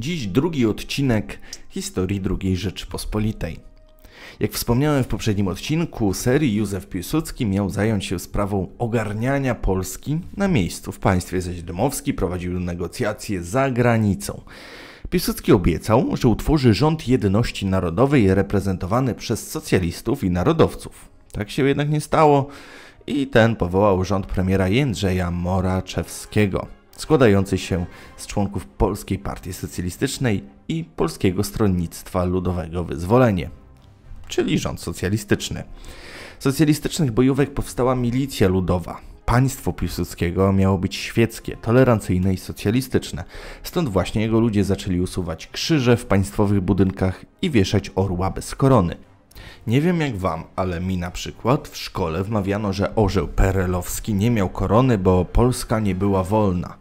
Dziś drugi odcinek historii II Rzeczypospolitej. Jak wspomniałem w poprzednim odcinku, serii Józef Piłsudski miał zająć się sprawą ogarniania Polski na miejscu. W państwie zaś prowadził negocjacje za granicą. Piłsudski obiecał, że utworzy rząd jedności narodowej reprezentowany przez socjalistów i narodowców. Tak się jednak nie stało i ten powołał rząd premiera Jędrzeja Moraczewskiego składającej się z członków Polskiej Partii Socjalistycznej i Polskiego Stronnictwa Ludowego Wyzwolenie, czyli rząd socjalistyczny. Socjalistycznych bojówek powstała milicja ludowa, państwo Piłsudskiego miało być świeckie, tolerancyjne i socjalistyczne. Stąd właśnie jego ludzie zaczęli usuwać krzyże w państwowych budynkach i wieszać orła bez korony. Nie wiem jak wam, ale mi na przykład w szkole wmawiano, że orzeł perelowski nie miał korony, bo Polska nie była wolna.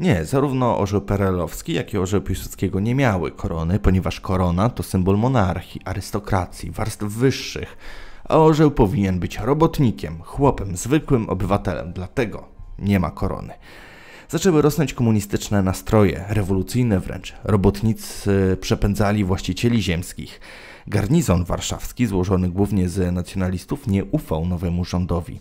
Nie, zarówno orzeł perelowski, jak i orzeł Piłsudskiego nie miały korony, ponieważ korona to symbol monarchii, arystokracji, warstw wyższych, a orzeł powinien być robotnikiem, chłopem, zwykłym obywatelem, dlatego nie ma korony. Zaczęły rosnąć komunistyczne nastroje, rewolucyjne wręcz. Robotnicy przepędzali właścicieli ziemskich. Garnizon warszawski, złożony głównie z nacjonalistów, nie ufał nowemu rządowi.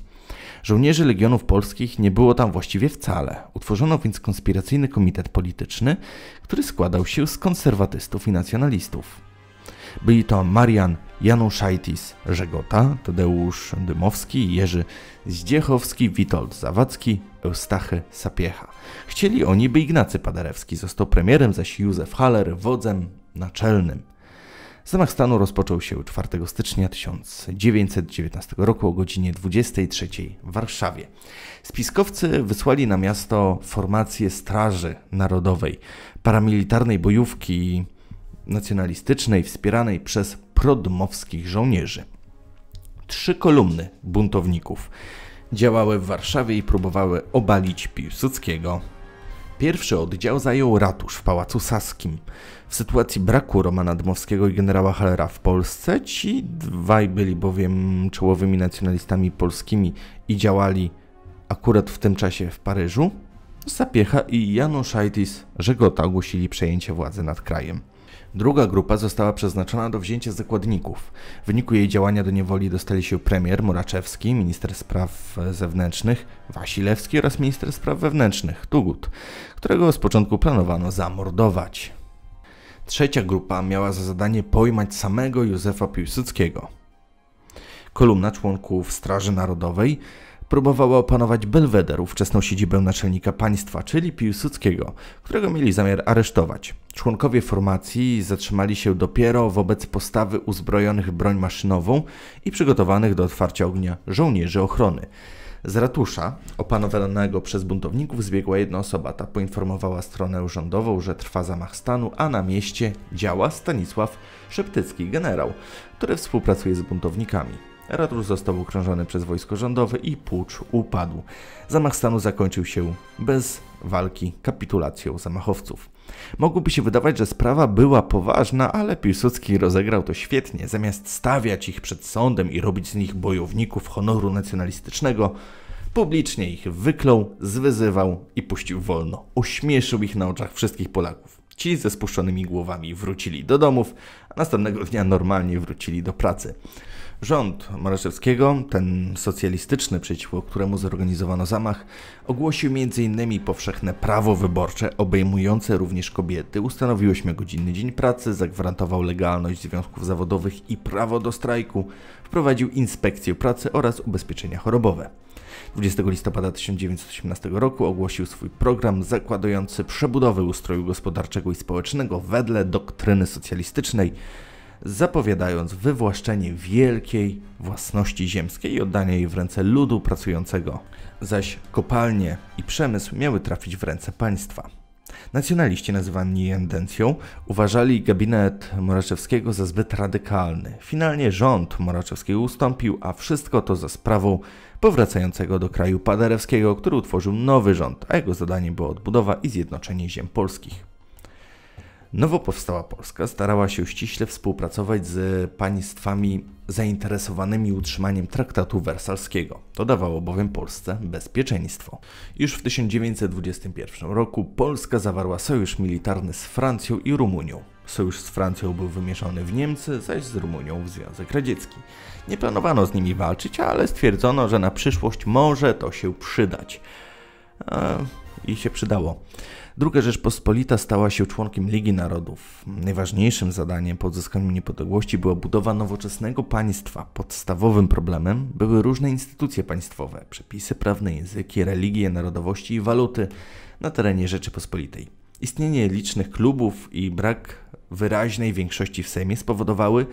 Żołnierzy legionów polskich nie było tam właściwie wcale. Utworzono więc konspiracyjny komitet polityczny, który składał się z konserwatystów i nacjonalistów. Byli to Marian Januszajtis Żegota, Tadeusz Dymowski, Jerzy Zdziechowski, Witold Zawadzki, Eustachy Sapiecha. Chcieli oni, by Ignacy Paderewski został premierem, zaś Józef Haller wodzem naczelnym. Zamach stanu rozpoczął się 4 stycznia 1919 roku o godzinie 23 w Warszawie. Spiskowcy wysłali na miasto formację Straży Narodowej, paramilitarnej bojówki nacjonalistycznej wspieranej przez prodmowskich żołnierzy. Trzy kolumny buntowników działały w Warszawie i próbowały obalić Piłsudskiego Pierwszy oddział zajął ratusz w Pałacu Saskim. W sytuacji braku Romana Dmowskiego i generała Hallera w Polsce, ci dwaj byli bowiem czołowymi nacjonalistami polskimi i działali akurat w tym czasie w Paryżu, Zapiecha i Januszaitis Żegota ogłosili przejęcie władzy nad krajem. Druga grupa została przeznaczona do wzięcia zakładników. W wyniku jej działania do niewoli dostali się premier Muraczewski, minister spraw zewnętrznych Wasilewski oraz minister spraw wewnętrznych Tugut, którego z początku planowano zamordować. Trzecia grupa miała za zadanie pojmać samego Józefa Piłsudskiego. Kolumna członków Straży Narodowej próbowała opanować Belweder, ówczesną siedzibę naczelnika państwa, czyli Piłsudskiego, którego mieli zamiar aresztować. Członkowie formacji zatrzymali się dopiero wobec postawy uzbrojonych broń maszynową i przygotowanych do otwarcia ognia żołnierzy ochrony. Z ratusza opanowanego przez buntowników zbiegła jedna osoba. Ta poinformowała stronę rządową, że trwa zamach stanu, a na mieście działa Stanisław Szeptycki, generał, który współpracuje z buntownikami. Ratusz został okrążony przez wojsko rządowe i pucz upadł. Zamach stanu zakończył się bez walki kapitulacją zamachowców. Mogłoby się wydawać, że sprawa była poważna, ale Piłsudski rozegrał to świetnie. Zamiast stawiać ich przed sądem i robić z nich bojowników honoru nacjonalistycznego, publicznie ich wyklął, zwyzywał i puścił wolno. Ośmieszył ich na oczach wszystkich Polaków. Ci ze spuszczonymi głowami wrócili do domów, a następnego dnia normalnie wrócili do pracy. Rząd Moraczewskiego, ten socjalistyczny, przeciwko któremu zorganizowano zamach, ogłosił m.in. powszechne prawo wyborcze obejmujące również kobiety, ustanowił 8-godzinny dzień pracy, zagwarantował legalność związków zawodowych i prawo do strajku, wprowadził inspekcję pracy oraz ubezpieczenia chorobowe. 20 listopada 1918 roku ogłosił swój program zakładający przebudowę ustroju gospodarczego i społecznego wedle doktryny socjalistycznej, zapowiadając wywłaszczenie wielkiej własności ziemskiej i oddanie jej w ręce ludu pracującego, zaś kopalnie i przemysł miały trafić w ręce państwa. Nacjonaliści nazywani jendencją uważali gabinet Moraczewskiego za zbyt radykalny. Finalnie rząd Moraczewskiego ustąpił, a wszystko to za sprawą powracającego do kraju Paderewskiego, który utworzył nowy rząd, a jego zadaniem było odbudowa i zjednoczenie ziem polskich. Nowo powstała Polska starała się ściśle współpracować z państwami zainteresowanymi utrzymaniem traktatu wersalskiego. To dawało bowiem Polsce bezpieczeństwo. Już w 1921 roku Polska zawarła sojusz militarny z Francją i Rumunią. Sojusz z Francją był wymieszany w Niemcy, zaś z Rumunią w Związek Radziecki. Nie planowano z nimi walczyć, ale stwierdzono, że na przyszłość może to się przydać. Eee, I się przydało. II Rzeczpospolita stała się członkiem Ligi Narodów. Najważniejszym zadaniem po odzyskaniu niepodległości była budowa nowoczesnego państwa. Podstawowym problemem były różne instytucje państwowe, przepisy prawne, języki, religie, narodowości i waluty na terenie Rzeczypospolitej. Istnienie licznych klubów i brak wyraźnej większości w Sejmie spowodowały,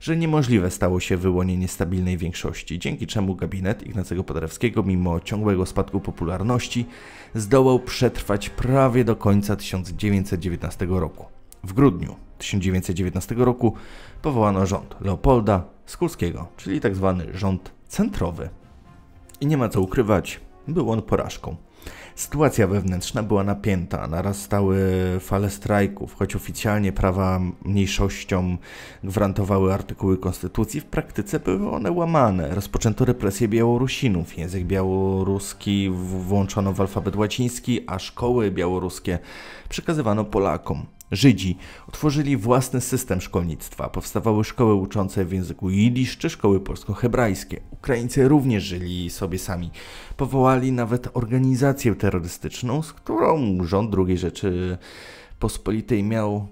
że niemożliwe stało się wyłonienie stabilnej większości, dzięki czemu gabinet Ignacego Paderewskiego, mimo ciągłego spadku popularności, zdołał przetrwać prawie do końca 1919 roku. W grudniu 1919 roku powołano rząd Leopolda Skulskiego, czyli tzw. Tak rząd centrowy. I nie ma co ukrywać, był on porażką. Sytuacja wewnętrzna była napięta, narastały fale strajków, choć oficjalnie prawa mniejszościom gwarantowały artykuły konstytucji, w praktyce były one łamane. Rozpoczęto represje Białorusinów, język białoruski włączono w alfabet łaciński, a szkoły białoruskie przekazywano Polakom. Żydzi otworzyli własny system szkolnictwa. Powstawały szkoły uczące w języku jidysz czy szkoły polsko-hebrajskie. Ukraińcy również żyli sobie sami. Powołali nawet organizację terrorystyczną, z którą rząd II Rzeczy Pospolitej miał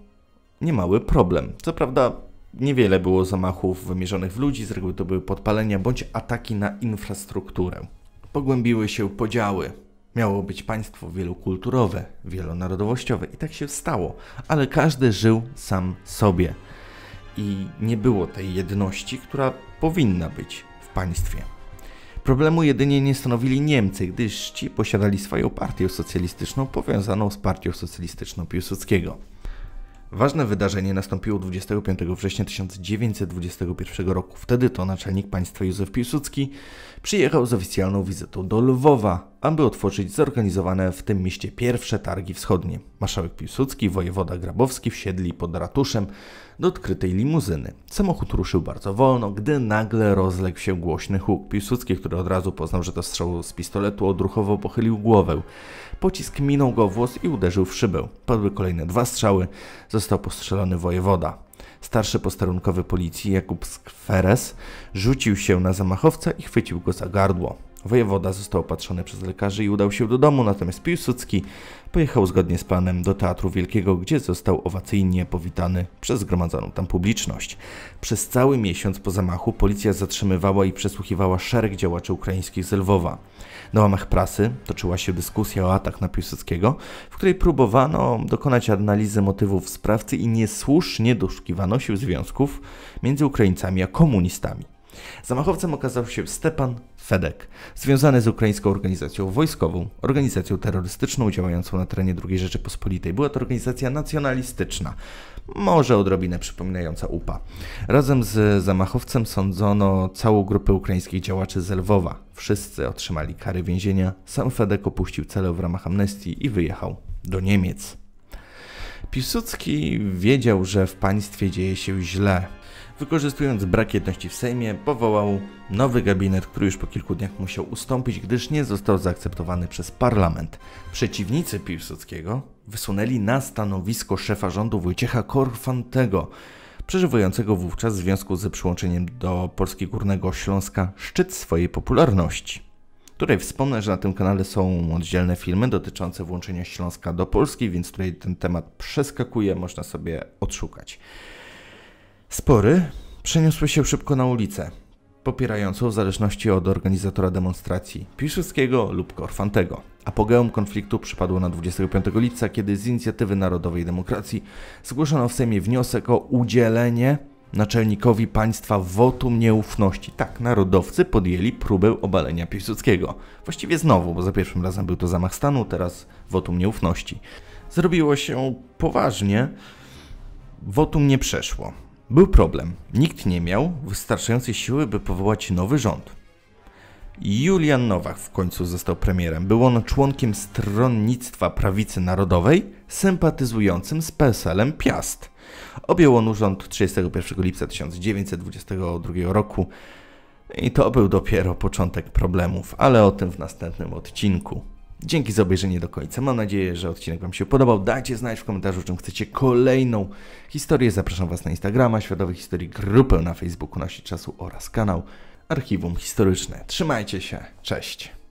niemały problem. Co prawda niewiele było zamachów wymierzonych w ludzi, z reguły to były podpalenia bądź ataki na infrastrukturę. Pogłębiły się podziały Miało być państwo wielokulturowe, wielonarodowościowe i tak się stało, ale każdy żył sam sobie i nie było tej jedności, która powinna być w państwie. Problemu jedynie nie stanowili Niemcy, gdyż ci posiadali swoją partię socjalistyczną powiązaną z partią socjalistyczną Piłsudskiego. Ważne wydarzenie nastąpiło 25 września 1921 roku. Wtedy to naczelnik państwa Józef Piłsudski przyjechał z oficjalną wizytą do Lwowa, aby otworzyć zorganizowane w tym mieście pierwsze targi wschodnie. Marszałek Piłsudski, wojewoda Grabowski wsiedli pod ratuszem do odkrytej limuzyny. Samochód ruszył bardzo wolno, gdy nagle rozległ się głośny huk. Piłsudski, który od razu poznał, że to strzał z pistoletu, odruchowo pochylił głowę. Pocisk minął go włos i uderzył w szybę. Padły kolejne dwa strzały, został postrzelony wojewoda. Starszy posterunkowy policji Jakub Skweres rzucił się na zamachowca i chwycił go za gardło. Wojewoda został opatrzony przez lekarzy i udał się do domu, natomiast Piłsudski pojechał zgodnie z planem do Teatru Wielkiego, gdzie został owacyjnie powitany przez zgromadzoną tam publiczność. Przez cały miesiąc po zamachu policja zatrzymywała i przesłuchiwała szereg działaczy ukraińskich z Lwowa. Na łamach prasy toczyła się dyskusja o atak na Piłsudskiego, w której próbowano dokonać analizy motywów sprawcy i niesłusznie doszukiwano się związków między Ukraińcami a komunistami. Zamachowcem okazał się Stepan Fedek, związany z ukraińską organizacją wojskową, organizacją terrorystyczną działającą na terenie II Rzeczypospolitej. Była to organizacja nacjonalistyczna, może odrobinę przypominająca UPA. Razem z zamachowcem sądzono całą grupę ukraińskich działaczy z Lwowa. Wszyscy otrzymali kary więzienia, sam Fedek opuścił cele w ramach amnestii i wyjechał do Niemiec. Piłsudski wiedział, że w państwie dzieje się źle, wykorzystując brak jedności w Sejmie, powołał nowy gabinet, który już po kilku dniach musiał ustąpić, gdyż nie został zaakceptowany przez parlament. Przeciwnicy Piłsudskiego wysunęli na stanowisko szefa rządu Wojciecha Korfantego, przeżywającego wówczas w związku z przyłączeniem do Polski Górnego Śląska szczyt swojej popularności Tutaj wspomnę, że na tym kanale są oddzielne filmy dotyczące włączenia Śląska do Polski, więc tutaj ten temat przeskakuje, można sobie odszukać. Spory przeniosły się szybko na ulicę, popierającą w zależności od organizatora demonstracji Piszewskiego lub Korfantego. Apogeum konfliktu przypadło na 25 lipca, kiedy z inicjatywy Narodowej Demokracji zgłoszono w Sejmie wniosek o udzielenie naczelnikowi państwa wotum nieufności. Tak, narodowcy podjęli próbę obalenia Piłsudskiego. Właściwie znowu, bo za pierwszym razem był to zamach stanu, teraz wotum nieufności. Zrobiło się poważnie, wotum nie przeszło. Był problem. Nikt nie miał wystarczającej siły, by powołać nowy rząd. Julian Nowak w końcu został premierem. Był on członkiem stronnictwa prawicy narodowej, sympatyzującym z PSL-em Piast. Objął on urząd 31 lipca 1922 roku i to był dopiero początek problemów, ale o tym w następnym odcinku. Dzięki za obejrzenie do końca. Mam nadzieję, że odcinek Wam się podobał. Dajcie znać w komentarzu, czym chcecie kolejną historię. Zapraszam Was na Instagrama, Światowych Historii, grupę na Facebooku Nosi Czasu oraz kanał Archiwum Historyczne. Trzymajcie się, cześć!